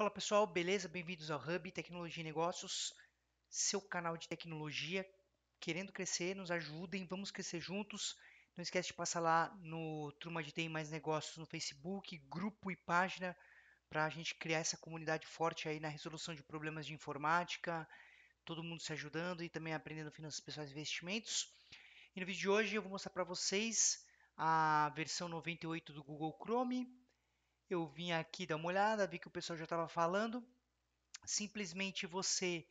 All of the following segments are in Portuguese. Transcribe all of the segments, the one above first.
Fala pessoal, beleza? Bem-vindos ao Hub Tecnologia e Negócios, seu canal de tecnologia. Querendo crescer, nos ajudem, vamos crescer juntos. Não esquece de passar lá no Turma de Tem Mais Negócios no Facebook, grupo e página, para a gente criar essa comunidade forte aí na resolução de problemas de informática, todo mundo se ajudando e também aprendendo finanças pessoais e investimentos. E no vídeo de hoje eu vou mostrar para vocês a versão 98 do Google Chrome, eu vim aqui dar uma olhada, vi que o pessoal já estava falando. Simplesmente você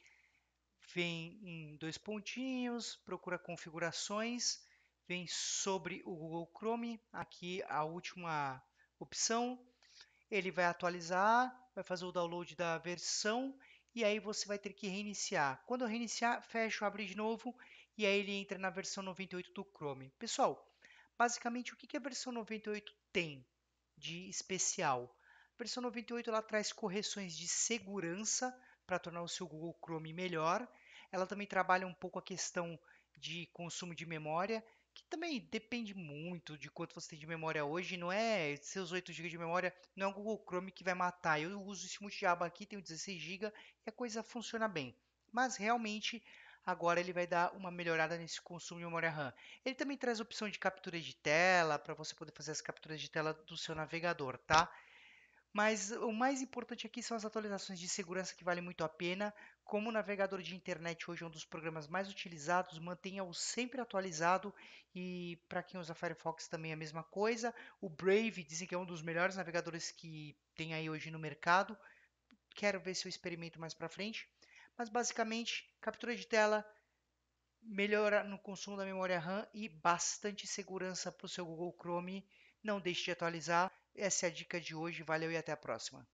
vem em dois pontinhos, procura configurações, vem sobre o Google Chrome, aqui a última opção. Ele vai atualizar, vai fazer o download da versão e aí você vai ter que reiniciar. Quando eu reiniciar, fecho, abre de novo e aí ele entra na versão 98 do Chrome. Pessoal, basicamente o que a versão 98 tem? de especial. A versão 98 ela traz correções de segurança para tornar o seu Google Chrome melhor. Ela também trabalha um pouco a questão de consumo de memória, que também depende muito de quanto você tem de memória hoje. Não é seus 8 GB de memória, não é o Google Chrome que vai matar. Eu uso esse multi aqui, tenho 16 GB e a coisa funciona bem. Mas realmente Agora ele vai dar uma melhorada nesse consumo de memória RAM. Ele também traz opção de captura de tela para você poder fazer as capturas de tela do seu navegador, tá? Mas o mais importante aqui são as atualizações de segurança que valem muito a pena. Como o navegador de internet hoje é um dos programas mais utilizados, mantenha-o sempre atualizado e para quem usa Firefox também é a mesma coisa. O Brave dizem que é um dos melhores navegadores que tem aí hoje no mercado. Quero ver se eu experimento mais para frente mas basicamente captura de tela, melhora no consumo da memória RAM e bastante segurança para o seu Google Chrome. Não deixe de atualizar. Essa é a dica de hoje. Valeu e até a próxima.